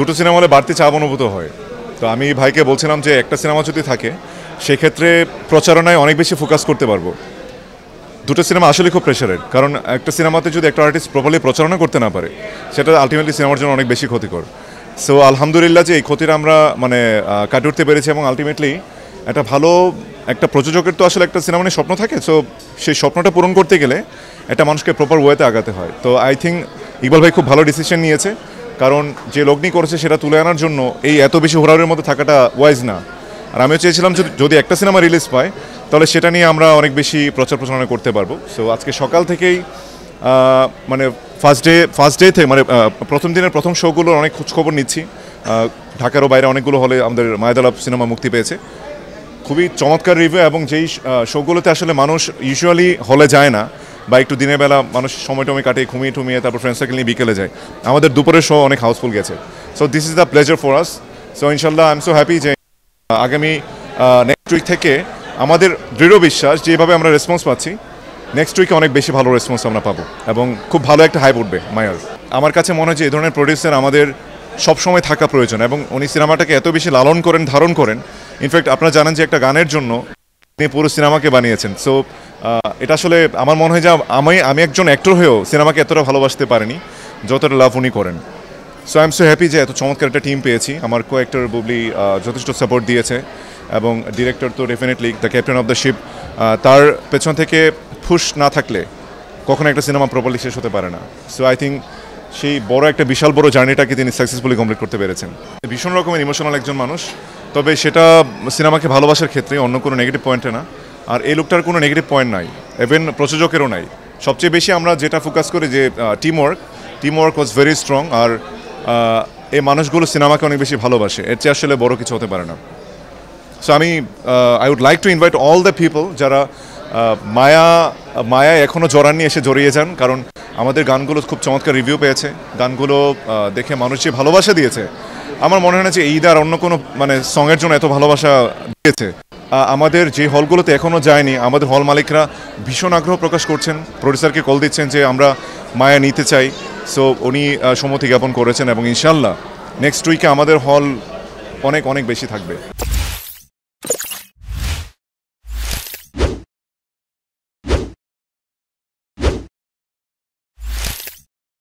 দুটো সিনেমা হলে বাড়তি চাপ অনুভূত হয় তো আমি ভাইকে বলছিলাম যে একটা সিনেমা যদি থাকে সেক্ষেত্রে প্রচারণায় অনেক বেশি ফোকাস করতে পারবো দুটো সিনেমা আসলে খুব প্রেশারের কারণ একটা সিনেমাতে যদি একটা আর্টিস্ট প্রপারলি প্রচারণা করতে না পারে সেটা আলটিমেটলি সিনেমার জন্য অনেক বেশি ক্ষতিকর সো আলহামদুলিল্লাহ যে এই ক্ষতিটা আমরা মানে কাটে উঠতে পেরেছি এবং আলটিমেটলি একটা ভালো একটা প্রযোজকের তো আসলে একটা সিনেমা নিয়ে স্বপ্ন থাকে সো সেই স্বপ্নটা পূরণ করতে গেলে একটা মানুষকে প্রপার ওয়েতে আগাতে হয় তো আই থিঙ্ক ইকবাল ভাই খুব ভালো ডিসিশন নিয়েছে কারণ যে লগ্নি করেছে সেটা তুলে আনার জন্য এই এত বেশি হোরারের মধ্যে থাকাটা ওয়াইজ না আর আমিও চেয়েছিলাম যদি একটা সিনেমা রিলিজ পায় তাহলে সেটা নিয়ে আমরা অনেক বেশি প্রচার প্রচারণা করতে পারবো সো আজকে সকাল থেকেই মানে ফার্স্ট ডে ফার্স্ট ডেতে মানে প্রথম দিনের প্রথম শোগুলোর অনেক খোঁজখবর নিচ্ছি ঢাকারও বাইরে অনেকগুলো হলে আমাদের মায়াদালাপ সিনেমা মুক্তি পেয়েছে খুবই চমৎকার রিভিউ এবং যেই শোগুলোতে আসলে মানুষ ইউজুয়ালি হলে যায় না বা একটু দিনের বেলা মানুষ সময় টমি কাটিয়ে ঘুমিয়ে টুমিয়ে তারপর ফ্রেন্ড সার্কেল নিয়ে বিকেলে যায় আমাদের দুপুরের শো অনেক হাউসফুল গেছে so this is the pleasure for us so ইনশাল্লাহ আই এম সো হ্যাপি যে আগামী নেক্সট উইক থেকে আমাদের দৃঢ় বিশ্বাস যেভাবে আমরা রেসপন্স পাচ্ছি নেক্সট উইকে অনেক বেশি ভালো রেসপন্স আমরা পাবো এবং খুব ভালো একটা হাইপ উঠবে মায়ার আমার কাছে মনে হয় যে এই ধরনের প্রডিউসার আমাদের সবসময় থাকা প্রয়োজন এবং উনি সিনেমাটাকে এত বেশি লালন করেন ধারণ করেন ইনফ্যাক্ট আপনারা জানেন যে একটা গানের জন্য তিনি পুরো সিনেমাকে বানিয়েছেন সো এটা আসলে আমার মনে হয় যে আমি আমি একজন অ্যাক্টর হয়েও সিনেমাকে এতটা ভালোবাসতে পারিনি যতটা লাভ উনি করেন so I am so happy যে এত চমৎকার একটা টিম পেয়েছি আমার কো অ্যাক্টর বুবলি যথেষ্ট সাপোর্ট দিয়েছে এবং ডিরেক্টর তো definitely the captain of the ship তার পেছন থেকে ফুস না থাকলে কখনো একটা সিনেমা প্রপারলি শেষ হতে পারে না সো আই থিঙ্ক সেই বড় একটা বিশাল বড় জার্নিটাকে তিনি সাকসেসফুলি কমপ্লিট করতে পেরেছেন ভীষণ রকমের ইমোশনাল একজন মানুষ তবে সেটা সিনেমাকে ভালোবাসার ক্ষেত্রে অন্য কোনো নেগেটিভ পয়েন্টে না আর এই লোকটার কোনো নেগেটিভ পয়েন্ট নাই এভেন প্রযোজকেরও নাই সবচেয়ে বেশি আমরা যেটা ফোকাস করি যে team work team work was very strong আর এই মানুষগুলো সিনেমাকে অনেক বেশি ভালোবাসে এর চেয়ে আসলে বড় কিছু হতে পারে না সো আমি I would like to invite all the people যারা মায়া মায়া এখনও নিয়ে এসে জড়িয়ে যান কারণ আমাদের গানগুলো খুব চমৎকার রিভিউ পেয়েছে গানগুলো দেখে মানুষ যে ভালোবাসা দিয়েছে আমার মনে হয় না যে ঈদ আর অন্য কোনো মানে সঙের জন্য এত ভালোবাসা দিয়েছে আমাদের যে হলগুলোতে এখনও যায়নি আমাদের হল মালিকরা ভীষণ আগ্রহ প্রকাশ করছেন প্রডিউসারকে কল দিচ্ছেন যে আমরা মায়া নিতে চাই সো উনি সম্মতি জ্ঞাপন করেছেন এবং ইনশাল্লাহ নেক্সট উইকে আমাদের হল অনেক অনেক বেশি থাকবে